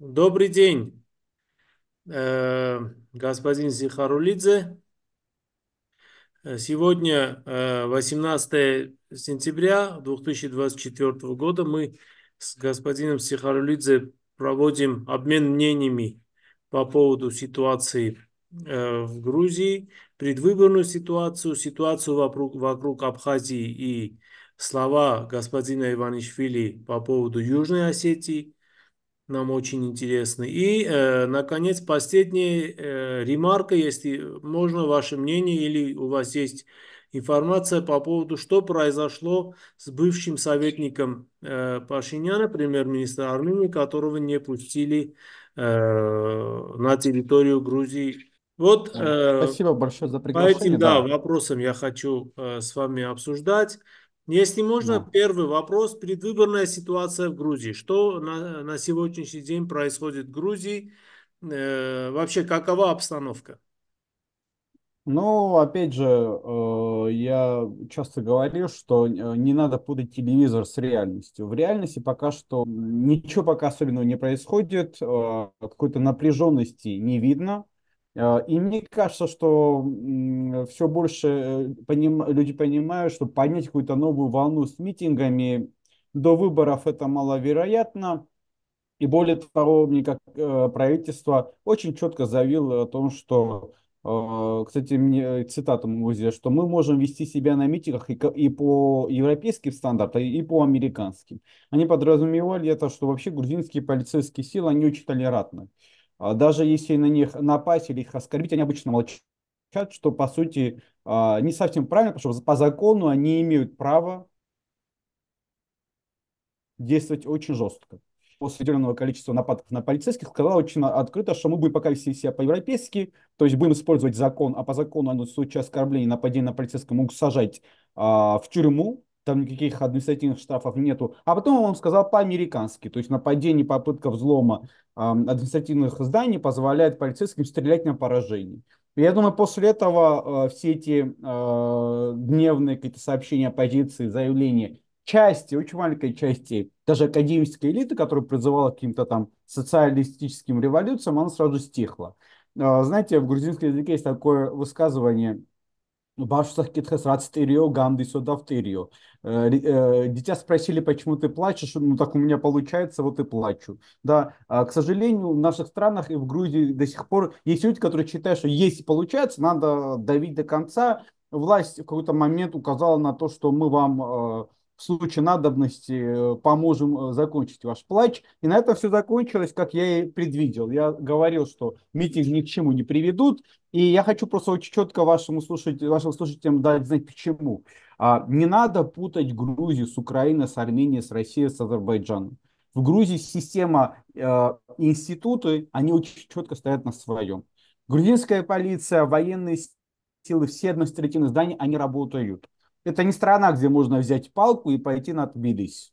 Добрый день, э, господин Зихарулидзе. Сегодня, 18 э, сентября 2024 года, мы с господином Сихарулидзе проводим обмен мнениями по поводу ситуации э, в Грузии, предвыборную ситуацию, ситуацию вокруг, вокруг Абхазии и слова господина Иванишвили по поводу Южной Осетии – нам очень интересны. И, э, наконец, последняя э, ремарка, если можно, ваше мнение или у вас есть информация по поводу, что произошло с бывшим советником э, Пашиняна, премьер-министра Армении, которого не пустили э, на территорию Грузии. Вот, э, Спасибо большое за приглашение. По этим да, да. вопросам я хочу э, с вами обсуждать. Если можно, да. первый вопрос. Предвыборная ситуация в Грузии. Что на, на сегодняшний день происходит в Грузии? Э, вообще, какова обстановка? Ну, опять же, э, я часто говорю, что э, не надо путать телевизор с реальностью. В реальности пока что ничего пока особенного не происходит, э, какой-то напряженности не видно. Э, и мне кажется, что все больше э, поним... люди понимают, что поднять какую-то новую волну с митингами до выборов это маловероятно. И более того, мне как э, правительство очень четко заявило о том, что, кстати, мне цитату могу сделать, что мы можем вести себя на митингах и, и по европейским стандартам, и по американским. Они подразумевали это, что вообще грузинские полицейские силы, они очень толерантны. А даже если на них напасть или их оскорбить, они обычно молчат, что, по сути, а, не совсем правильно, потому что по закону они имеют право действовать очень жестко. После определенного количества нападок на полицейских сказал очень открыто, что мы будем пока вести себя по-европейски, то есть будем использовать закон, а по закону в случае оскорбления нападения на полицейского могут сажать а, в тюрьму, там никаких административных штрафов нету. А потом он сказал по-американски, то есть нападение, попытка взлома э, административных зданий позволяет полицейским стрелять на поражение. Я думаю, после этого э, все эти э, дневные какие-то сообщения оппозиции, заявления части, очень маленькой части, даже академической элиты, которая призывала к каким-то там социалистическим революциям, она сразу стихла. Э, знаете, в грузинском языке есть такое высказывание Башта китхес рад стерео, гамды сюда в стерео. Э, э, дитя спросили, почему ты плачешь, ну так у меня получается, вот и плачу. Да, а, к сожалению, в наших странах и в Грузии до сих пор есть люди, которые считают, что если получается, надо давить до конца. Власть в какой-то момент указала на то, что мы вам э, в случае надобности э, поможем э, закончить ваш плач. И на этом все закончилось, как я и предвидел. Я говорил, что митинг ни к чему не приведут, и я хочу просто очень четко вашему слушателям, вашим слушателям дать знать, почему. А, не надо путать Грузию с Украиной, с Арменией, с Россией, с Азербайджаном. В Грузии система э, институты, они очень четко стоят на своем. Грузинская полиция, военные силы, все административные здания, они работают. Это не страна, где можно взять палку и пойти на Тбилиси.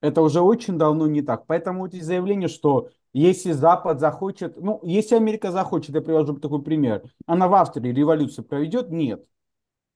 Это уже очень давно не так. Поэтому вот эти заявления, что если Запад захочет, ну, если Америка захочет, я привожу такой пример, она в Австрии революцию проведет? Нет.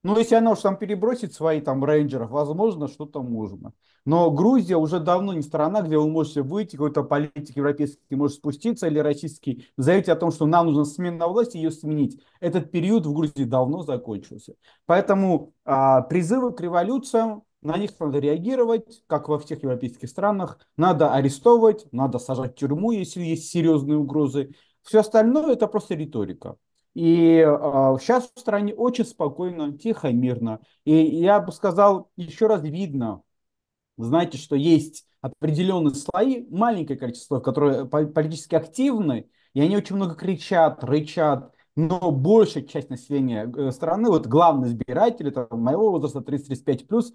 Ну, если она уж там перебросит свои там рейнджеров, возможно, что-то можно. Но Грузия уже давно не страна, где вы можете выйти, какой-то политик европейский может спуститься или российский, заявить о том, что нам нужно смена власти, ее сменить. Этот период в Грузии давно закончился. Поэтому а, призывы к революциям, на них надо реагировать, как во всех европейских странах. Надо арестовывать, надо сажать в тюрьму, если есть серьезные угрозы. Все остальное это просто риторика. И э, а, сейчас в стране очень спокойно, тихо, мирно. И я бы сказал, еще раз видно, знаете, что есть определенные слои, маленькое количество, которые политически активны, и они очень много кричат, рычат, но большая часть населения э, страны, вот главные избиратели там, моего возраста 30-35+, плюс,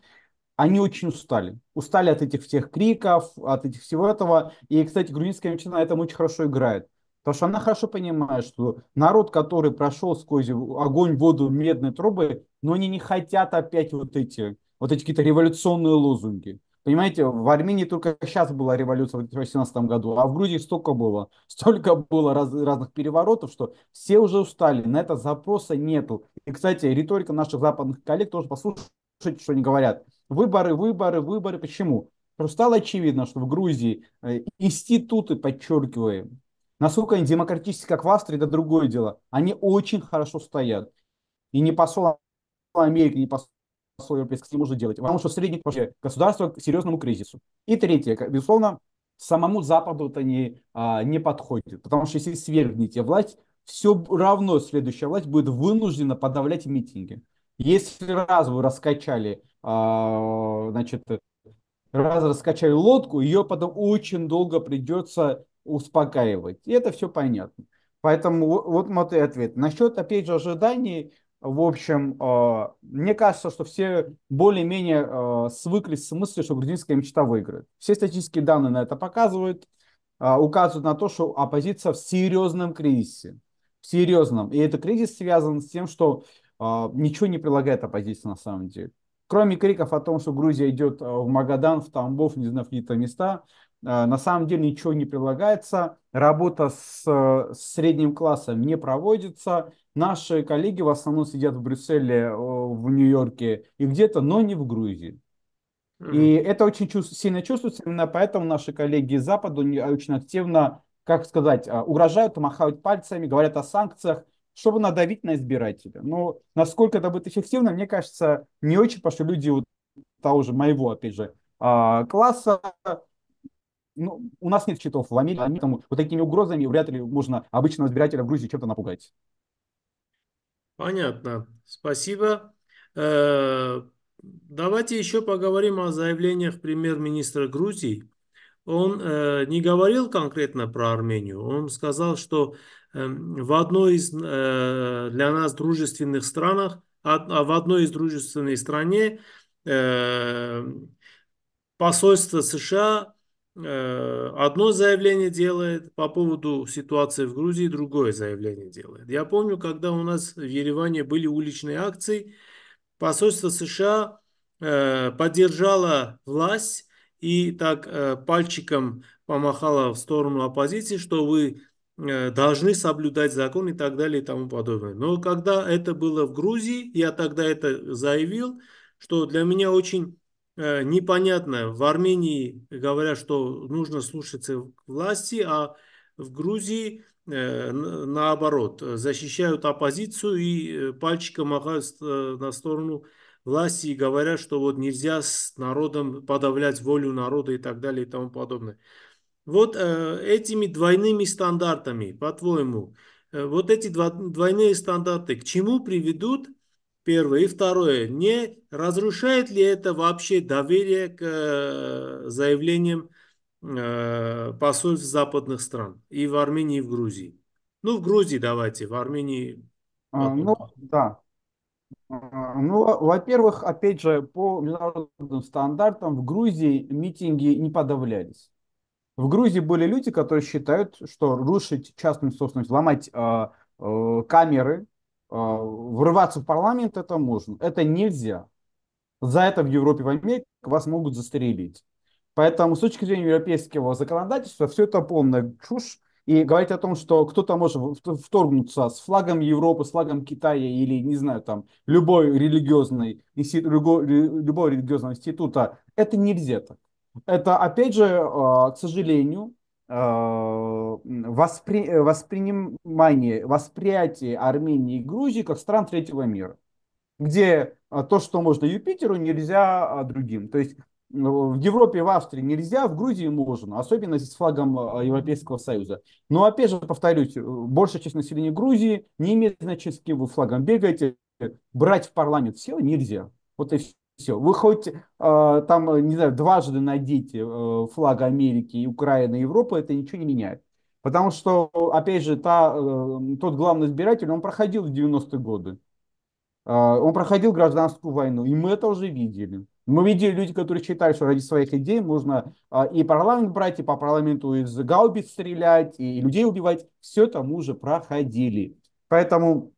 они очень устали. Устали от этих всех криков, от этих всего этого. И, кстати, грузинская мечта на этом очень хорошо играет. Потому что она хорошо понимает, что народ, который прошел сквозь огонь, воду, медные трубы, но они не хотят опять вот эти, вот эти какие-то революционные лозунги. Понимаете, в Армении только сейчас была революция в 2018 году, а в Грузии столько было, столько было раз, разных переворотов, что все уже устали, на это запроса нету. И, кстати, риторика наших западных коллег тоже послушайте, что они говорят. Выборы, выборы, выборы. Почему? Просто стало очевидно, что в Грузии э, институты, подчеркиваем, Насколько они демократически, как в Австрии, это другое дело. Они очень хорошо стоят. И не посол Америки, не посол европейских не может делать. Потому что средний вообще государство к серьезному кризису. И третье, безусловно, самому Западу это не, а, не подходит. Потому что если свергнете власть, все равно следующая власть будет вынуждена подавлять митинги. Если раз вы раскачали, а, значит, раз раскачали лодку, ее потом очень долго придется успокаивать. И это все понятно. Поэтому вот мой ответ. Насчет, опять же, ожиданий, в общем, э, мне кажется, что все более-менее э, свыклись с мыслью, что грузинская мечта выиграет. Все статистические данные на это показывают, э, указывают на то, что оппозиция в серьезном кризисе. В серьезном. И этот кризис связан с тем, что ничего не прилагает оппозиция на самом деле. Кроме криков о том, что Грузия идет в Магадан, в Тамбов, не знаю, в какие-то места, а, на самом деле ничего не прилагается, работа с, э, с средним классом не проводится. Наши коллеги в основном сидят в Брюсселе, э, в Нью-Йорке и где-то, но не в Грузии. И это очень чувств, сильно чувствуется, именно поэтому наши коллеги из Запада очень активно, как сказать, а, угрожают, махают пальцами, говорят о санкциях, чтобы надавить на избирателя. Но насколько это будет эффективно, мне кажется, не очень, потому что люди вот того же моего, опять же, а, класса ну, у нас нет счетов в Америке, поэтому вот такими угрозами вряд ли можно обычного избирателя в Грузии чем-то напугать. Понятно. Спасибо. Э, давайте еще поговорим о заявлениях премьер-министра Грузии. Он э, не говорил конкретно про Армению. Он сказал, что э, в одной из э, для нас дружественных странах, а, а в одной из дружественной стране э, посольство США Э, одно заявление делает по поводу ситуации в Грузии, другое заявление делает. Я помню, когда у нас в Ереване были уличные акции, посольство США э, поддержало власть и так э, пальчиком помахало в сторону оппозиции, что вы должны соблюдать закон и так далее и тому подобное. Но когда это было в Грузии, я тогда это заявил, что для меня очень Э, непонятно. В Армении говорят, что нужно слушаться власти, а в Грузии э, наоборот, защищают оппозицию и э, пальчиком махают на сторону власти и говорят, что вот нельзя с народом подавлять волю народа и так далее и тому подобное. Вот этими двойными стандартами, по-твоему, вот эти двойные стандарты к чему приведут Первое. И второе. Не разрушает ли это вообще доверие к э, заявлениям э, посольств западных стран и в Армении, и в Грузии? Ну, в Грузии давайте, в Армении. А, ну, да. А, ну, во-первых, опять же, по международным стандартам в Грузии митинги не подавлялись. В Грузии были люди, которые считают, что рушить частную собственность, ломать э, э, камеры, а, врываться в парламент это можно. Это нельзя. За это в Европе, в Америке вас могут застрелить. Поэтому с точки зрения европейского законодательства все это полная чушь. И говорить о том, что кто-то может вторгнуться с флагом Европы, с флагом Китая или, не знаю, там, любой религиозный институт, любого религиозного института, это нельзя так. Это, опять же, а, к сожалению, а, воспри, э, воспринимание, восприятие Армении и Грузии как стран третьего мира, где а, то, что можно Юпитеру, нельзя а, другим. То есть в Европе, в Австрии нельзя, в Грузии можно, особенно с флагом Европейского Союза. Но опять же, повторюсь, э, большая часть населения Грузии не имеет значения, с кем вы флагом бегаете, брать в парламент силы нельзя. Вот и все все. Вы хоть а, э, там, не знаю, дважды надите э, флаг Америки, Украины, Европы, это ничего не меняет. Потому что, опять же, та, э, тот главный избиратель, он проходил в 90-е годы. Э, он проходил гражданскую войну, и мы это уже видели. Мы видели люди, которые считали, что ради своих идей можно э, и парламент брать, и по парламенту из гаубиц стрелять, и людей убивать. Все это мы уже проходили. Поэтому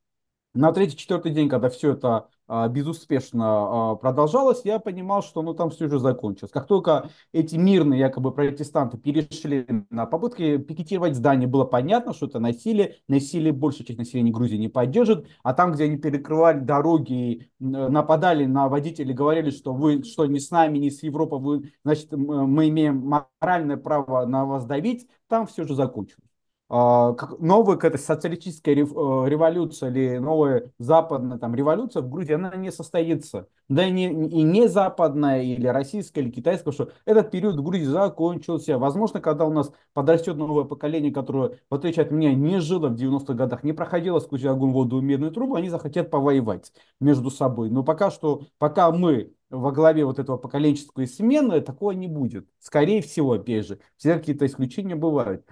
на третий-четвертый день, когда все это а, безуспешно а, продолжалось, я понимал, что ну, там все уже закончилось. Как только эти мирные якобы протестанты перешли на попытки пикетировать здание, было понятно, что это насилие. Насилие большая часть населения Грузии не поддержит. А там, где они перекрывали дороги, нападали на водителей, говорили, что вы что не с нами, не с Европой, вы, значит, мы имеем моральное право на вас давить, там все же закончилось. А, новая какая-то социалистическая э, революция или новая западная там, революция в Грузии, она не состоится. Да и не, и не западная, или российская, или китайская, что этот период в Грузии закончился. Возможно, когда у нас подрастет новое поколение, которое, в отличие от меня, не жило в 90-х годах, не проходило сквозь огонь, воду и медную трубу, они захотят повоевать между собой. Но пока что, пока мы во главе вот этого поколенческой смены, такого не будет. Скорее всего, опять же, все какие-то исключения бывают.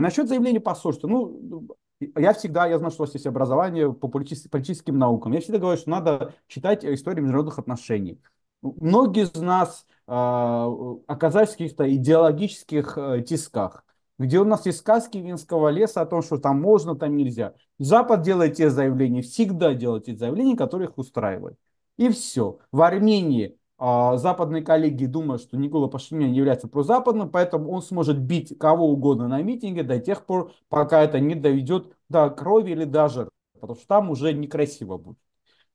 Насчет заявления посольства. Ну, я всегда, я знаю, что у вас есть образование по политическим наукам. Я всегда говорю, что надо читать историю международных отношений. Многие из нас э, оказались в каких-то идеологических э, тисках, где у нас есть сказки Винского леса о том, что там можно, там нельзя. Запад делает те заявления, всегда делает те заявления, которые их устраивают. И все. В Армении а, западные коллеги думают, что Никола Пашинян является прозападным, поэтому он сможет бить кого угодно на митинге до тех пор, пока это не доведет до крови или даже, потому что там уже некрасиво будет.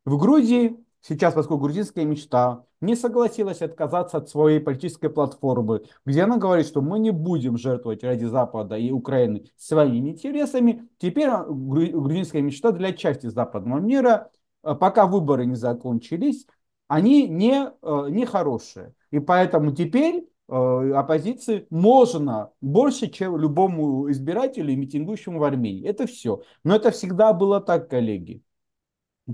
В Грузии сейчас, поскольку грузинская мечта не согласилась отказаться от своей политической платформы, где она говорит, что мы не будем жертвовать ради Запада и Украины своими интересами, теперь а, грузинская мечта для части западного мира а, пока выборы не закончились, они не, э, не хорошие. И поэтому теперь э, оппозиции можно больше, чем любому избирателю и митингующему в Армении. Это все. Но это всегда было так, коллеги.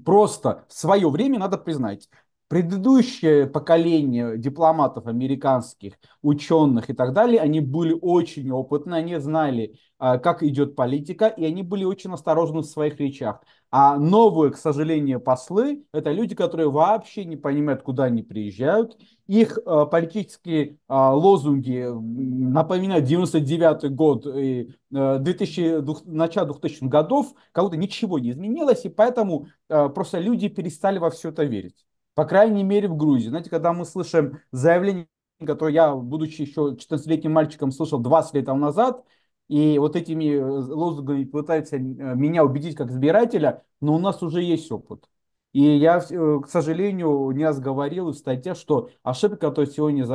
Просто в свое время, надо признать, Предыдущее поколение дипломатов американских, ученых и так далее, они были очень опытны, они знали, а, как идет политика, и они были очень осторожны в своих речах. А новые, к сожалению, послы – это люди, которые вообще не понимают, куда они приезжают. Их а, политические а, лозунги напоминают 99 год и 2000, начало 2000-х годов, как будто ничего не изменилось, и поэтому просто люди перестали во все это верить. По крайней мере, в Грузии. Знаете, когда мы слышим заявление, которое я, будучи еще 14-летним мальчиком, слышал 20 лет назад, и вот этими э, лозунгами пытаются э, меня убедить как избирателя, но у нас уже есть опыт. И я, э, к сожалению, не раз говорил в статье, что ошибка, которую сегодня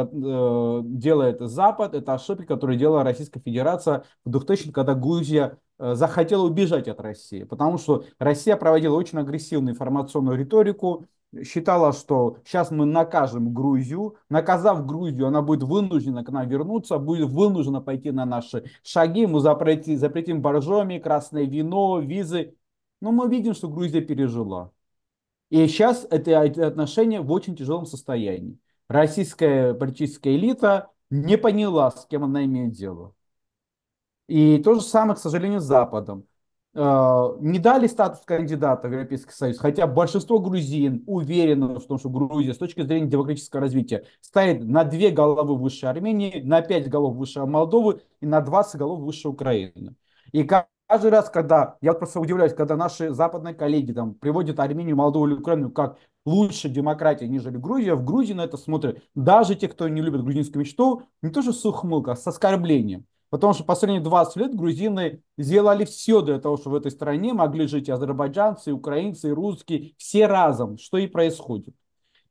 делает Запад, это ошибка, которую делала Российская Федерация в 2000 когда Грузия захотела убежать от России, потому что Россия проводила очень агрессивную информационную риторику, считала, что сейчас мы накажем Грузию. Наказав Грузию, она будет вынуждена к нам вернуться, будет вынуждена пойти на наши шаги. Мы запретим, запретим боржоми, красное вино, визы. Но мы видим, что Грузия пережила. И сейчас эти отношения в очень тяжелом состоянии. Российская политическая элита не поняла, с кем она имеет дело. И то же самое, к сожалению, с Западом. Э, не дали статус кандидата в Европейский Союз, хотя большинство грузин уверены в том, что Грузия с точки зрения демократического развития стоит на две головы выше Армении, на пять голов выше Молдовы и на 20 голов выше Украины. И каждый раз, когда, я просто удивляюсь, когда наши западные коллеги там приводят Армению, Молдову или Украину как лучше демократия, нежели Грузия, в Грузии на это смотрят даже те, кто не любит грузинскую мечту, не то что с ухмылкой, а с оскорблением. Потому что последние 20 лет грузины сделали все для того, чтобы в этой стране могли жить и азербайджанцы, и украинцы, и русские, все разом, что и происходит.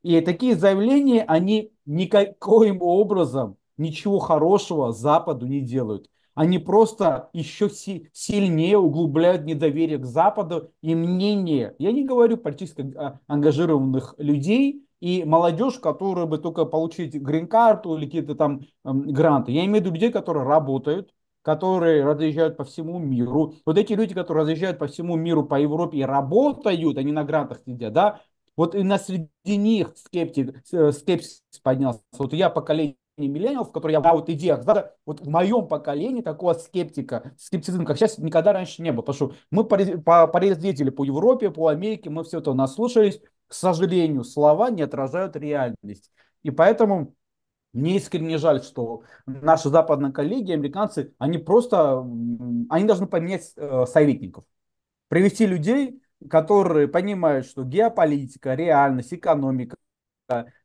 И такие заявления, они никаким образом ничего хорошего Западу не делают. Они просто еще си- сильнее углубляют недоверие к Западу и мнение, я не говорю политически ангажированных людей, и молодежь, которая бы только получить грин-карту или какие-то там э, гранты. Я имею в виду людей, которые работают, которые разъезжают по всему миру. Вот эти люди, которые разъезжают по всему миру, по Европе и работают, они на грантах сидят, да? Вот и на среди них скептик, э, скепсис поднялся. Вот я поколение миллениалов, которые я вот идеях, да, вот в моем поколении такого скептика, скептицизм, как сейчас, никогда раньше не было, потому что мы по по Европе, по Америке, мы все это наслушались, к сожалению, слова не отражают реальность. И поэтому мне искренне жаль, что наши западные коллеги, американцы, они просто, они должны поменять э, советников. Привести людей, которые понимают, что геополитика, реальность, экономика,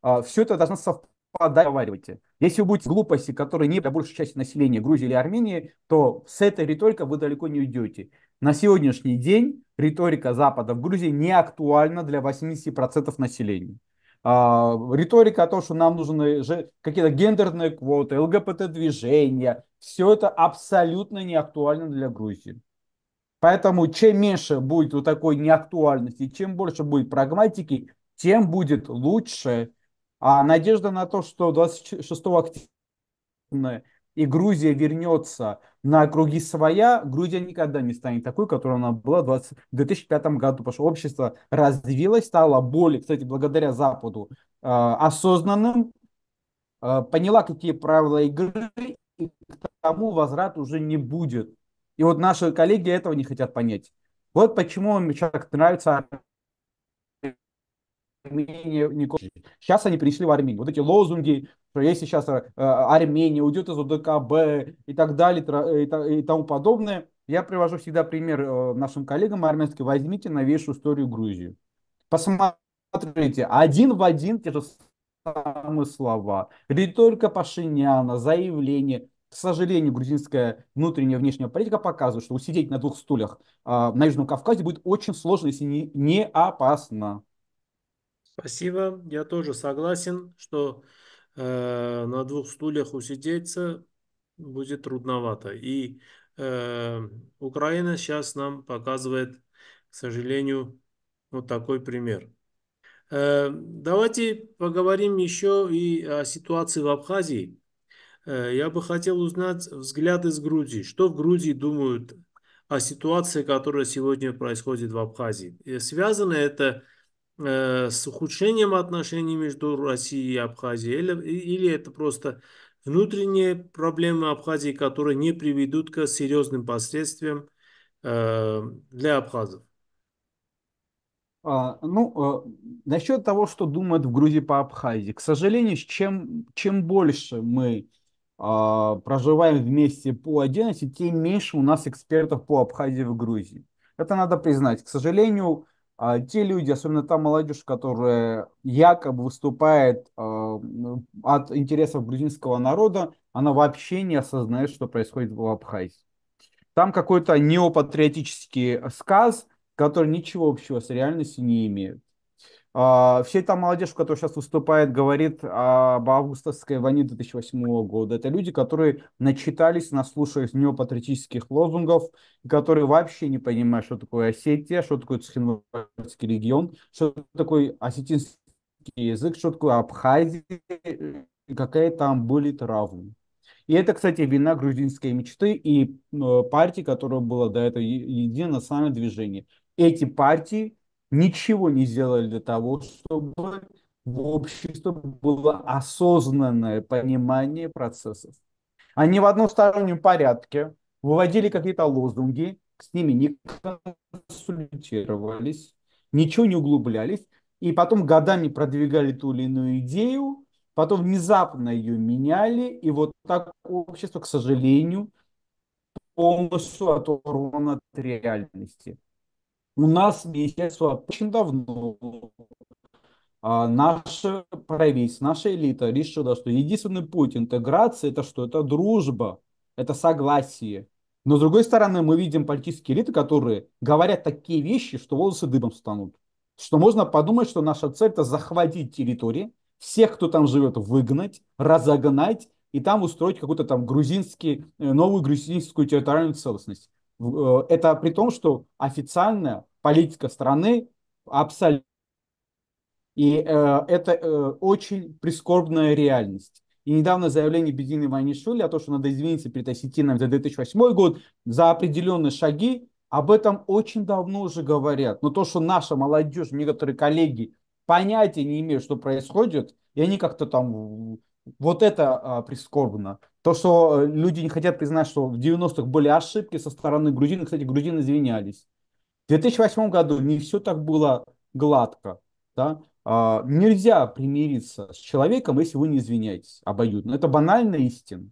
а, все это должно совпадать. Говорите. Если вы будете глупости, которые не для большей части населения Грузии или Армении, то с этой риторикой вы далеко не уйдете. На сегодняшний день риторика Запада в Грузии не актуальна для 80% населения. А, риторика о том, что нам нужны какие-то гендерные квоты, ЛГБТ-движения, все это абсолютно не актуально для Грузии. Поэтому чем меньше будет вот такой неактуальности, чем больше будет прагматики, тем будет лучше. А надежда на то, что 26 октября и Грузия вернется на круги своя Грузия никогда не станет такой, которой она была 20... в 2005 году, потому что общество развилось, стало более, кстати, благодаря Западу, э, осознанным, э, поняла, какие правила игры, и к тому возврат уже не будет. И вот наши коллеги этого не хотят понять. Вот почему мне так нравится Армения не Сейчас они пришли в Армению. Вот эти лозунги, что если сейчас э, э, Армения уйдет из ОДКБ и так далее, и тому подобное. Я привожу всегда пример э, нашим коллегам армянским. Возьмите новейшую историю Грузии. Посмотрите, один в один те же самые слова. Риторика Пашиняна, заявление. К сожалению, грузинская внутренняя и внешняя политика показывает, что усидеть на двух стульях на Южном Кавказе будет очень сложно, если не, не опасно. Спасибо. Я тоже согласен, что э, на двух стульях усидеться будет трудновато. И э, Украина сейчас нам показывает, к сожалению, вот такой пример. Э, давайте поговорим еще и о ситуации в Абхазии. Э, я бы хотел узнать взгляд из Грузии. Что в Грузии думают о ситуации, которая сегодня происходит в Абхазии? И э, связано это Э, с ухудшением отношений между Россией и Абхазией, или, или это просто внутренние проблемы Абхазии, которые не приведут к серьезным последствиям э, для абхазов? А, ну, э, насчет того, что думают в Грузии по Абхазии. К сожалению, чем, чем больше мы э, проживаем вместе по отдельности, тем меньше у нас экспертов по Абхазии в Грузии. Это надо признать. К сожалению, а, те люди, особенно та молодежь, которая якобы выступает а, от интересов грузинского народа, она вообще не осознает, что происходит в Абхазии. Там какой-то неопатриотический э, сказ, который ничего общего с реальностью не имеет. А, все эта молодежь, которая сейчас выступает, говорит об августовской войне 2008 года. Это люди, которые начитались, наслушались неопатриотических лозунгов, которые вообще не понимают, что такое Осетия, что такое Цхинвальский регион, что такое осетинский язык, что такое Абхазия, какая там были травмы. И это, кстати, вина грузинской мечты и э, партии, которая была до этого единое самое движение. Эти партии ничего не сделали для того, чтобы в обществе было осознанное понимание процессов. Они в одностороннем порядке выводили какие-то лозунги, с ними не консультировались, ничего не углублялись, и потом годами продвигали ту или иную идею, потом внезапно ее меняли, и вот так общество, к сожалению, полностью оторвано от реальности. У нас министерство очень давно а, наше правительство, наша элита решила, что единственный путь интеграции это что? Это дружба, это согласие. Но с другой стороны, мы видим политические элиты, которые говорят такие вещи, что волосы дыбом станут. Что можно подумать, что наша цель это захватить территории, всех, кто там живет, выгнать, разогнать и там устроить какую-то там грузинский, э, новую грузинскую территориальную целостность. Э, это при том, что официальная политика страны абсолютно... И э, это э, очень прискорбная реальность. И недавно заявление Бедины Ванишвили о том, что надо извиниться перед осетинами за 2008 год, за определенные шаги, об этом очень давно уже говорят. Но то, что наша молодежь, некоторые коллеги понятия не имеют, что происходит, и они как-то там... Вот это а, прискорбно. То, что э, люди не хотят признать, что в 90-х были ошибки со стороны грузин, кстати, грузины извинялись. В 2008 году не все так было гладко. Да? А, нельзя примириться с человеком, если вы не извиняетесь обоюдно. Это банальная истина.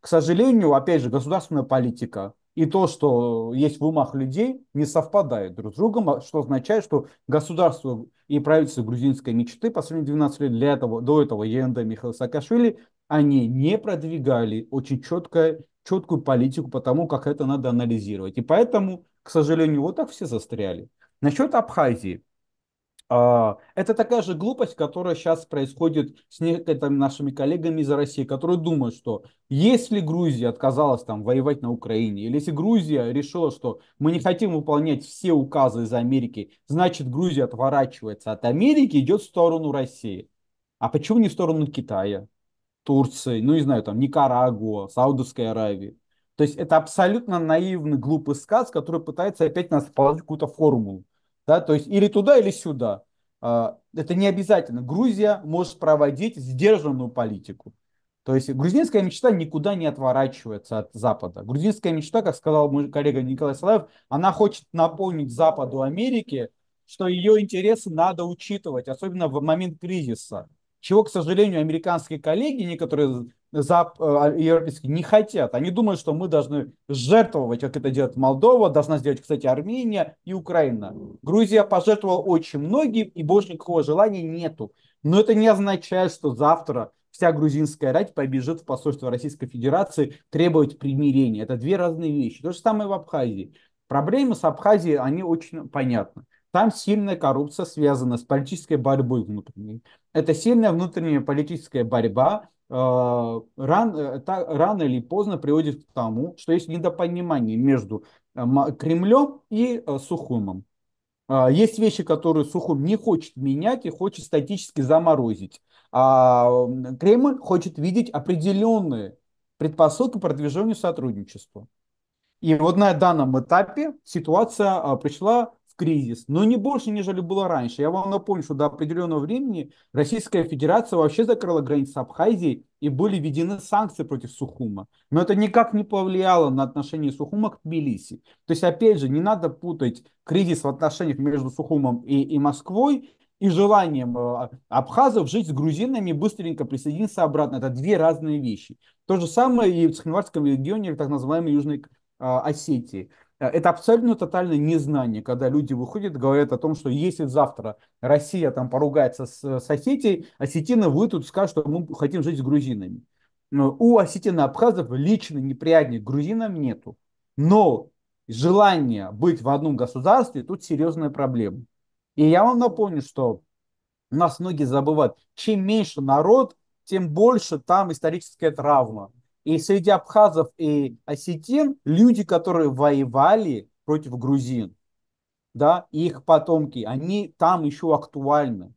К сожалению, опять же, государственная политика и то, что есть в умах людей, не совпадает друг с другом, а что означает, что государство и правительство грузинской мечты последние 12 лет для этого, до этого Енда Михаила Саакашвили они не продвигали очень четко, четкую политику по тому, как это надо анализировать. И поэтому, к сожалению, вот так все застряли. Насчет Абхазии. А, это такая же глупость, которая сейчас происходит с некоторыми нашими коллегами из России, которые думают, что если Грузия отказалась там воевать на Украине, или если Грузия решила, что мы не хотим выполнять все указы из Америки, значит Грузия отворачивается от Америки, идет в сторону России. А почему не в сторону Китая? Турцией, ну, не знаю, там, Никарагуа, Саудовской Аравии. То есть это абсолютно наивный, глупый сказ, который пытается опять нас положить какую-то формулу. Да? То есть или туда, или сюда. А, это не обязательно. Грузия может проводить сдержанную политику. То есть грузинская мечта никуда не отворачивается от Запада. Грузинская мечта, как сказал мой коллега Николай Салаев, она хочет напомнить Западу Америки, что ее интересы надо учитывать, особенно в момент кризиса чего, к сожалению, американские коллеги, некоторые зап, э, а, европейские, не хотят. Они думают, что мы должны жертвовать, как это делает Молдова, должна сделать, кстати, Армения и Украина. Грузия пожертвовала очень многим, и больше никакого желания нету. Но это не означает, что завтра вся грузинская рать побежит в посольство Российской Федерации требовать примирения. Это две разные вещи. То же самое в Абхазии. Проблемы с Абхазией, они очень понятны. Там сильная коррупция связана с политической борьбой внутренней. Это сильная внутренняя политическая борьба, э, ран, э, рано или поздно приводит к тому, что есть недопонимание между э, Кремлем и Сухумом. Есть вещи, которые Сухум не хочет менять и хочет статически заморозить. А Кремль хочет видеть определенные предпосылки продвижению сотрудничества. И вот на данном этапе ситуация пришла в кризис, но не больше, нежели было раньше. Я вам напомню, что до определенного времени Российская Федерация вообще закрыла границы Абхазии и были введены санкции против Сухума. Но это никак не повлияло на отношение Сухума к Тбилиси. То есть, опять же, не надо путать кризис в отношениях между Сухумом и, и Москвой и желанием э, абхазов жить с грузинами, и быстренько присоединиться обратно. Это две разные вещи. То же самое и в Цхинварском регионе, так называемой Южной э, Осетии. Э, это абсолютно тотальное незнание, когда люди выходят и говорят о том, что если завтра Россия там поругается с э, соседей, осетины выйдут и скажут, что мы хотим жить с грузинами. Но у осетино-абхазов лично неприятнее грузинам нету. Но желание быть в одном государстве, тут серьезная проблема. И я вам напомню, что нас многие забывают, чем меньше народ, тем больше там историческая травма. И среди абхазов и осетин люди, которые воевали против грузин, да, их потомки, они там еще актуальны.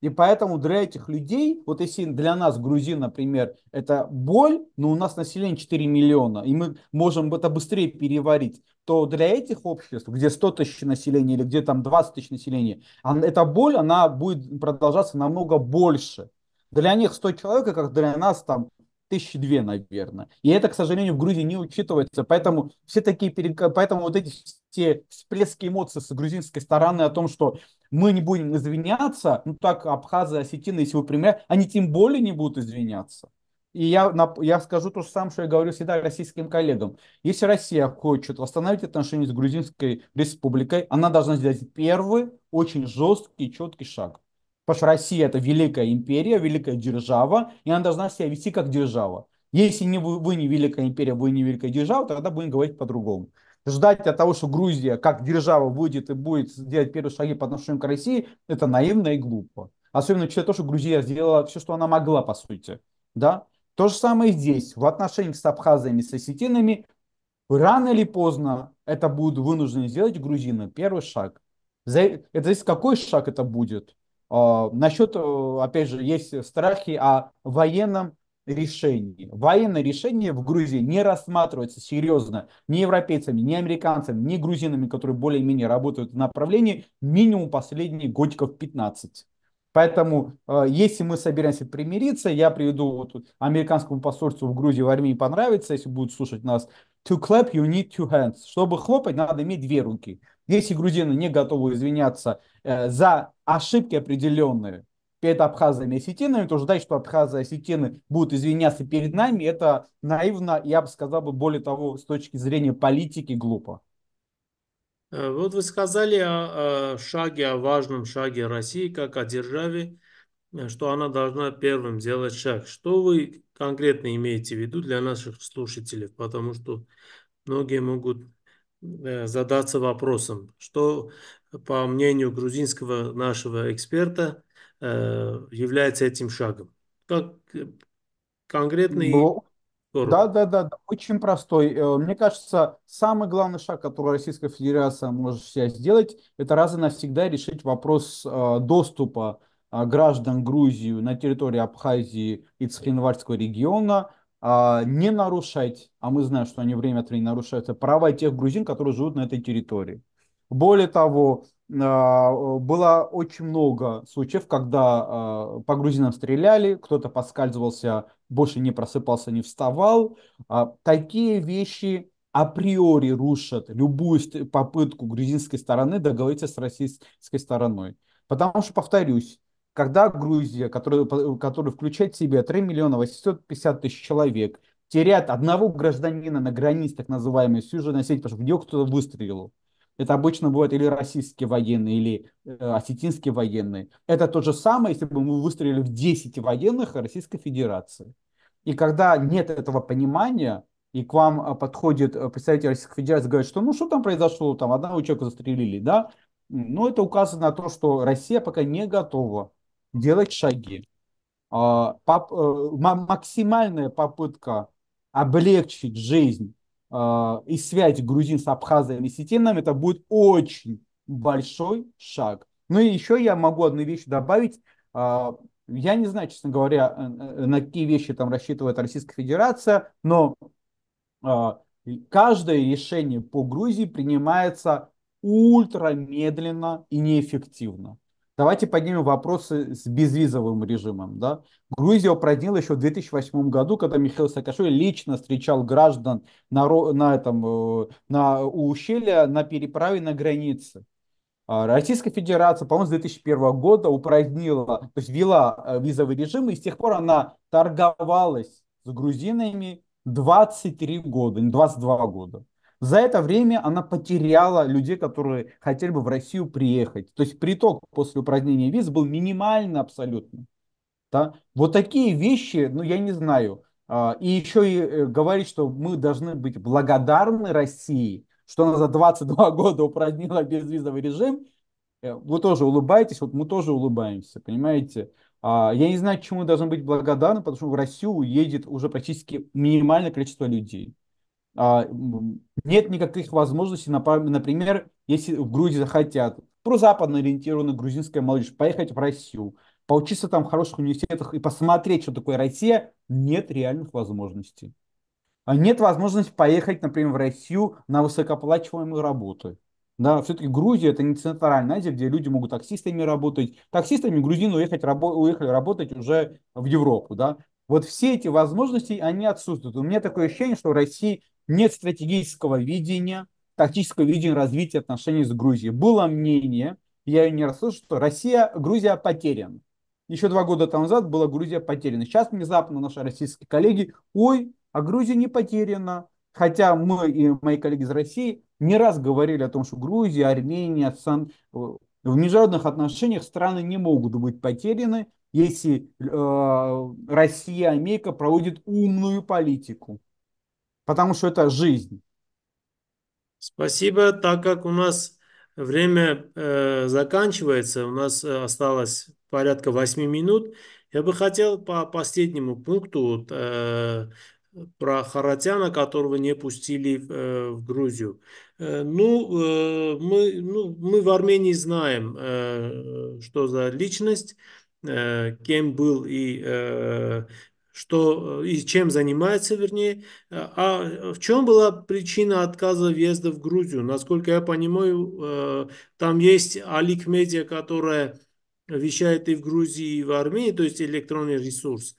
И поэтому для этих людей, вот если для нас грузин, например, это боль, но у нас население 4 миллиона, и мы можем это быстрее переварить, то для этих обществ, где 100 тысяч населения или где там 20 тысяч населения, эта боль, она будет продолжаться намного больше. Для них 100 человек, как для нас там тысячи две, наверное. И это, к сожалению, в Грузии не учитывается. Поэтому все такие перек... поэтому вот эти все всплески эмоций с грузинской стороны о том, что мы не будем извиняться, ну так абхазы, осетины, если вы пример, они тем более не будут извиняться. И я, я скажу то же самое, что я говорю всегда российским коллегам. Если Россия хочет восстановить отношения с Грузинской республикой, она должна сделать первый, очень жесткий, четкий шаг. Потому что Россия – это великая империя, великая держава, и она должна себя вести как держава. Если не вы, вы не великая империя, вы не великая держава, тогда будем говорить по-другому. Ждать от того, что Грузия как держава выйдет и будет делать первые шаги по отношению к России, это наивно и глупо. Особенно учитывая то, что Грузия сделала все, что она могла, по сути. Да? То же самое здесь. В отношениях с абхазами, с осетинами, рано или поздно это будут вынуждены сделать грузины. Первый шаг. За Это здесь какой шаг это будет? А, Насчет, э, опять же, есть страхи о военном решении. Военное решение в Грузии не рассматривается серьезно ни европейцами, ни американцами, ни грузинами, которые более-менее работают в направлении, минимум последние годиков 15. Поэтому, э, если мы собираемся примириться, я приведу вот американскому посольству в Грузии, в армии понравится, если будут слушать нас, to clap you need two hands. Чтобы хлопать, надо иметь две руки. Если грузины не готовы извиняться э, за ошибки определенные перед абхазами и осетинами, то ждать, что абхазы и осетины будут извиняться перед нами, это наивно, я бы сказал, бы более того, с точки зрения политики, глупо. Э, вот вы сказали о, о шаге, о важном шаге России, как о державе, э, что она должна первым сделать шаг. Что вы конкретно имеете в виду для наших слушателей? Потому что многие могут Э, задаться вопросом, что, по мнению грузинского нашего эксперта, э, является этим шагом. Как э, конкретный... Но... Ну, да, да, да, да, очень простой. Мне кажется, самый главный шаг, который Российская Федерация может сейчас сделать, это раз и навсегда решить вопрос доступа граждан Грузии на территории Абхазии и Цхинвальского региона а, не нарушать, а мы знаем, что они время от времени нарушаются, права тех грузин, которые живут на этой территории. Более того, а, было очень много случаев, когда а, по грузинам стреляли, кто-то поскальзывался, больше не просыпался, не вставал. Такие вещи априори рушат любую попытку грузинской стороны договориться с российской стороной. Потому что, повторюсь, когда Грузия, которая, э, которая включает в себя 3 миллиона 850 тысяч человек, теряет одного гражданина на границе так называемой Сюжной Осетии, потому что в нее кто-то выстрелил, это обычно бывает или российские военные, или э, осетинские военные. Это то же самое, если бы мы выстрелили в 10 военных Российской Федерации. И когда нет этого понимания, и к вам э, подходит э, представитель Российской Федерации, говорит, что ну что там произошло, там одного человека застрелили, да, Ну это указывает на то, что Россия пока не готова делать шаги. А, э, максимальная попытка облегчить жизнь а, и связь грузин с абхазами и сетинами, это будет очень большой шаг. Ну и еще я могу одну вещь добавить. А, я не знаю, честно говоря, э, э, на какие вещи там рассчитывает Российская Федерация, но каждое решение по Грузии принимается ультра медленно и неэффективно. Давайте поднимем вопросы с безвизовым режимом. Да? Грузия упразднила еще в 2008 году, когда Михаил Саакашвили лично встречал граждан на, на, этом, э, на, у ущелья на переправе на границе. А Российская Федерация, по-моему, с 2001 года упразднила, то есть ввела э, визовый режим, и с тех пор она торговалась с грузинами 23 года, 22 года. За это время она потеряла людей, которые хотели бы в Россию приехать. То есть приток после упразднения виз был минимальный абсолютно. Да? Вот такие вещи, ну я не знаю. А, и еще и э, говорить, что мы должны быть благодарны России, что она за 22 года упразднила безвизовый режим, э, вы тоже улыбаетесь, вот мы тоже улыбаемся, понимаете? А, я не знаю, чему мы должны быть благодарны, потому что в Россию едет уже практически минимальное количество людей. А, нет никаких возможностей, например, если в Грузии захотят прозападно ориентированная грузинская молодежь поехать в Россию, поучиться там в хороших университетах и посмотреть, что такое Россия, нет реальных возможностей. А нет возможности поехать, например, в Россию на высокооплачиваемую работу. Да, все-таки Грузия это не центральная Азия, где люди могут таксистами работать. Таксистами грузины уехать, рабо- уехали работать уже в Европу. Да? Вот все эти возможности, они отсутствуют. У меня такое ощущение, что в России нет стратегического видения, тактического видения развития отношений с Грузией. Было мнение, я ее не расслышал, что Россия, Грузия потеряна. Еще два года тому назад была Грузия потеряна. Сейчас внезапно наши российские коллеги, ой, а Грузия не потеряна. Хотя мы и мои коллеги из России не раз говорили о том, что Грузия, Армения, Сан... Э, в международных отношениях страны не могут быть потеряны, если э, Россия, Америка проводит умную политику потому что это жизнь. Спасибо, так как у нас время э, заканчивается, у нас э, осталось порядка 8 минут. Я бы хотел по последнему пункту э, про Харатяна, которого не пустили э, в Грузию. Э, ну, э, мы, ну, мы в Армении знаем, э, что за личность, э, кем был и э, что э, и чем занимается, вернее, э, а э, в чем была причина отказа въезда в Грузию? Насколько я понимаю, там есть Алик Медиа, которая вещает и в Грузии, и в Армении, то есть электронный ресурс.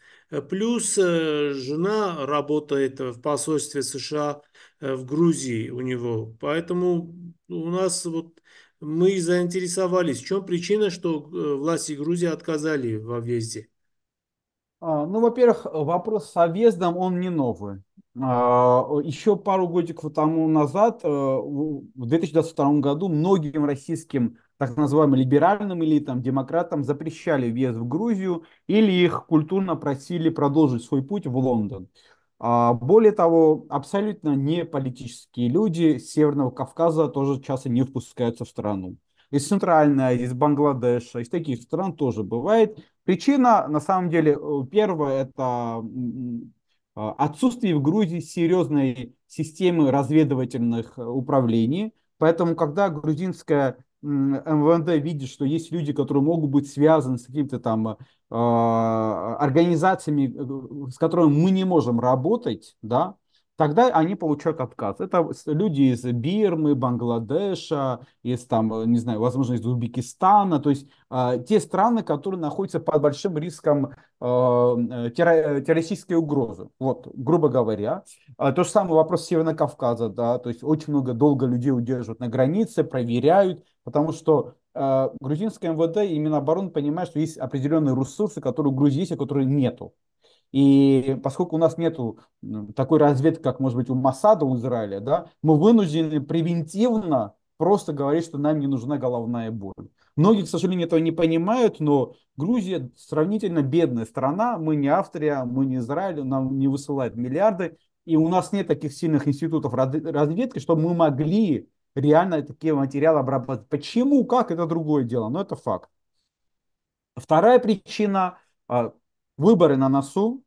Плюс жена работает в посольстве США в Грузии у него. Поэтому у нас вот мы заинтересовались, в чем причина, что власти Грузии отказали во въезде. А, ну, во-первых, вопрос со въездом, он не новый. А, еще пару годиков тому назад, э, в 2022 году, многим российским так называемым либеральным элитам, демократам запрещали въезд в Грузию или их культурно просили продолжить свой путь в Лондон. А, более того, абсолютно не политические люди Северного Кавказа тоже часто не впускаются в страну из Центральной Азии, из Бангладеша, из таких стран тоже бывает. Причина, на самом деле, э, первая – это э, отсутствие в Грузии серьезной системы разведывательных э, управлений. Поэтому, когда грузинская МВД видит, что есть люди, которые могут быть связаны с какими-то там э, организациями, с которыми мы не можем работать, да, тогда они получают отказ. Это люди из Бирмы, Бангладеша, из там, э, не знаю, возможно, из Узбекистана, то есть э, те страны, которые находятся под большим риском э, э, э террористической угрозы. Вот, грубо говоря. Э, то же самое вопрос Северного Кавказа, да, то есть очень много долго людей удерживают на границе, проверяют, потому что грузинское МВД и Минобороны понимают, что есть определенные ресурсы, которые у Грузии есть, а которые нету. И поскольку у нас нет такой разведки, как может быть у Масада, у Израиля, да, мы вынуждены превентивно просто говорить, что нам не нужна головная боль. Многие, к сожалению, этого не понимают, но Грузия сравнительно бедная страна, мы не Австрия, мы не Израиль, нам не высылают миллиарды, и у нас нет таких сильных институтов разведки, чтобы мы могли реально такие материалы обрабатывать. Почему, как, это другое дело, но это факт. Вторая причина, а, Выборы на носу.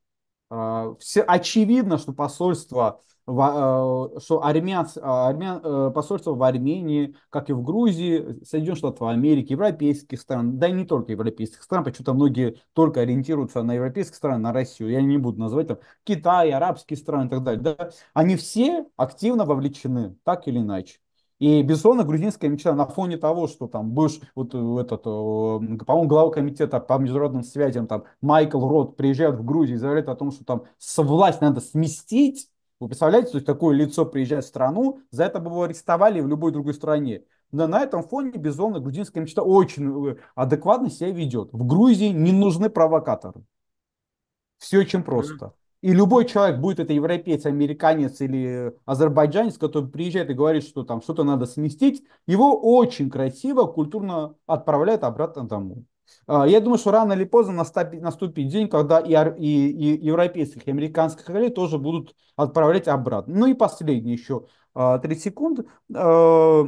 А, все, очевидно, что посольство а, что а, армян, армян, э, посольство в Армении, как и в Грузии, Соединенных Штатов Америки, европейских стран, да и не только европейских стран, почему-то многие только ориентируются на европейские страны, на Россию, я не буду называть там Китай, арабские страны и так далее, да, они все активно вовлечены, так или иначе. И, безусловно, грузинская мечта на фоне того, что там бывший, вот э, этот, э, по-моему, глава комитета по международным связям, там, Майкл Рот приезжает в Грузию и заявляет о том, что там власть надо сместить, вы представляете, то есть такое лицо приезжает в страну, за это бы его арестовали в любой другой стране. Но на этом фоне, безусловно, грузинская мечта очень э, адекватно себя ведет. В Грузии не нужны провокаторы. Все очень просто. И любой человек, будет это европеец, американец или азербайджанец, который приезжает и говорит, что там что-то надо сместить, его очень красиво, культурно отправляют обратно домой. А, я думаю, что рано или поздно наступит день, когда и, и, и европейских, и американских коллег тоже будут отправлять обратно. Ну и последний еще, 30 а, секунд. А,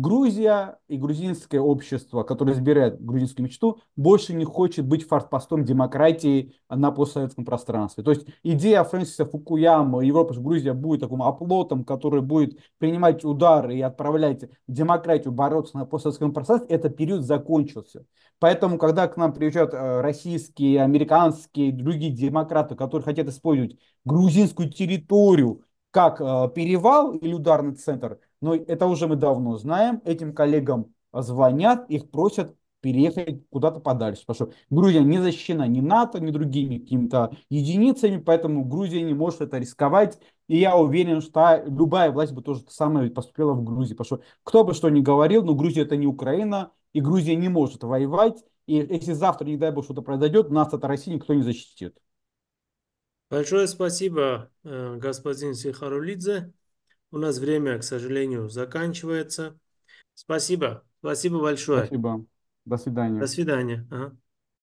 Грузия и грузинское общество, которое избирает грузинскую мечту, больше не хочет быть фортпостом демократии на постсоветском пространстве. То есть идея Фрэнсиса Фукуяма, Европа, с Грузия будет таким оплотом, который будет принимать удары и отправлять демократию бороться на постсоветском пространстве, этот период закончился. Поэтому, когда к нам приезжают э, российские, американские, другие демократы, которые хотят использовать грузинскую территорию как э, перевал или ударный центр – но это уже мы давно знаем. Этим коллегам звонят, их просят переехать куда-то подальше. Потому что Грузия не защищена ни НАТО, ни другими какими-то единицами, поэтому Грузия не может это рисковать. И я уверен, что любая власть бы тоже самое поступила в Грузии. Потому что кто бы что ни говорил, но Грузия это не Украина, и Грузия не может воевать. И если завтра, не дай бог, что-то произойдет, нас от России никто не защитит. Большое спасибо, э, господин Сихарулидзе. У нас время, к сожалению, заканчивается. Спасибо. Спасибо большое. Спасибо. До свидания. До свидания. Ага.